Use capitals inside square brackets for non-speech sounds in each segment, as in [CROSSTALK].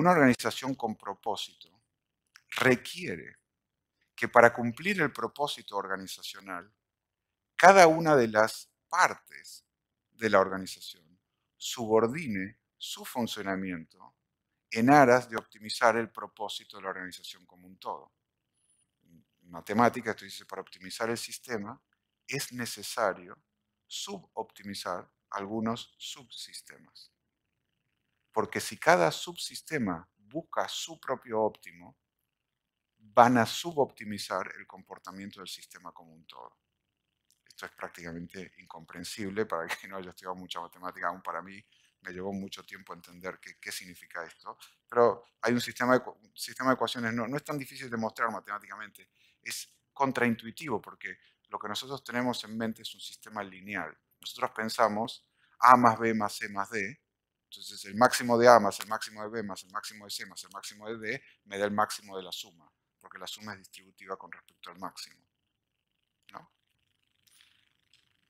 Una organización con propósito requiere que para cumplir el propósito organizacional, cada una de las partes de la organización subordine su funcionamiento en aras de optimizar el propósito de la organización como un todo. En matemáticas, esto dice para optimizar el sistema es necesario suboptimizar algunos subsistemas. Porque si cada subsistema busca su propio óptimo, van a suboptimizar el comportamiento del sistema como un todo. Esto es prácticamente incomprensible para que [LAUGHS] no haya estudiado mucha matemática, aún para mí me llevó mucho tiempo entender qué, significa esto. Pero hay un sistema de, sistema de ecuaciones, no, no es tan difícil de mostrar matemáticamente, es contraintuitivo porque lo que nosotros tenemos en mente es un sistema lineal. Nosotros pensamos A más B más C más D, entonces, el máximo de A más el máximo de B más el máximo de C más el máximo de D me da el máximo de la suma, porque la suma es distributiva con respecto al máximo.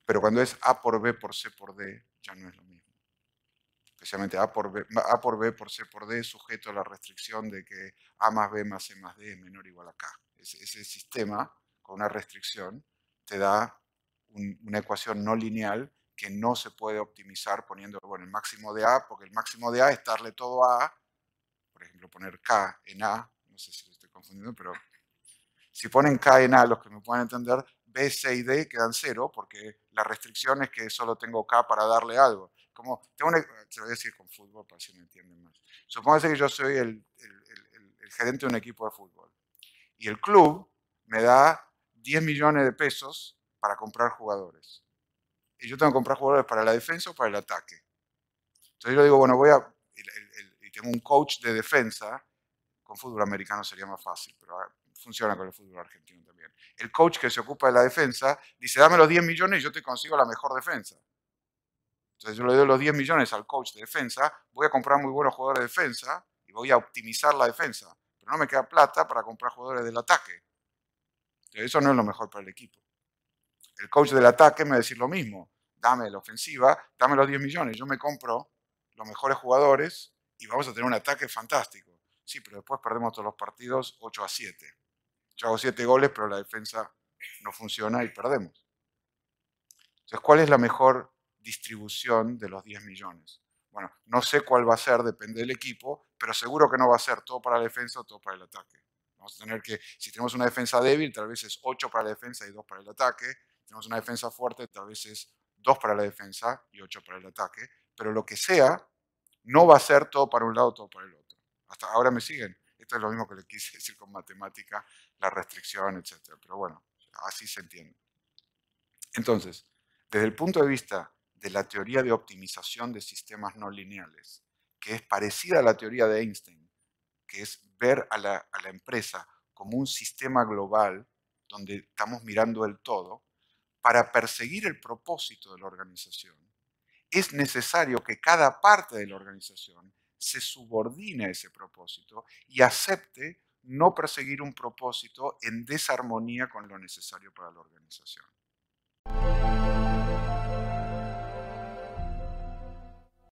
Pero cuando es A por B por C por D, ya no es lo mismo. Especialmente A por B, A por, B por C por D sujeto a la restricción de que A más B más C más D es menor o igual a K. Ese, sistema, con una restricción, te da una ecuación no lineal que no se puede optimizar poniendo bueno, el máximo de A, porque el máximo de A es darle todo a A, por ejemplo, poner K en A, no sé si lo estoy confundiendo, pero si ponen K en A, los que me puedan entender, B, C y D quedan cero, porque la restricción es que solo tengo K para darle algo. Como, lo voy a decir con fútbol para si me entienden más. supongo que yo soy el, el gerente de un equipo de fútbol y el club me da 10 millones de pesos para comprar jugadores y yo tengo que comprar jugadores para la defensa o para el ataque. Entonces yo digo, bueno, voy a, y tengo un coach de defensa, con fútbol americano sería más fácil, pero ah, funciona con el fútbol argentino también. El coach que se ocupa de la defensa dice, dame los 10 millones y yo te consigo la mejor defensa. Entonces yo le doy los 10 millones al coach de defensa, voy a comprar muy buenos jugadores de defensa y voy a optimizar la defensa, pero no me queda plata para comprar jugadores del ataque. Entonces, eso no es lo mejor para el equipo el coach del ataque me va a decir lo mismo. Dame la ofensiva, dame los 10 millones, yo me compro los mejores jugadores y vamos a tener un ataque fantástico. Sí, pero después perdemos todos los partidos 8 a 7. Yo hago 7 goles, pero la defensa no funciona y perdemos. Entonces, ¿cuál es la mejor distribución de los 10 millones? Bueno, no sé cuál va a ser, depende del equipo, pero seguro que no va a ser todo para la defensa o todo para el ataque. Vamos a tener que, si tenemos una defensa débil, tal vez es 8 para la defensa y 2 para el ataque tenemos una defensa fuerte, tal vez es 2 para la defensa y ocho para el ataque, pero lo que sea, no va a ser todo para un lado, todo para el otro. Hasta ahora me siguen. Esto es lo mismo que le quise [LAUGHS] decir con matemática, la restricción, etc. Pero bueno, así se entiende. Entonces, desde el punto de vista de la teoría de optimización de sistemas no lineales, que es parecida a la teoría de Einstein, que es ver a la, a la empresa como un sistema global donde estamos mirando el todo, para perseguir el propósito de la organización, es necesario que cada parte de la organización se subordine a ese propósito y acepte no perseguir un propósito en desarmonía con lo necesario para la organización.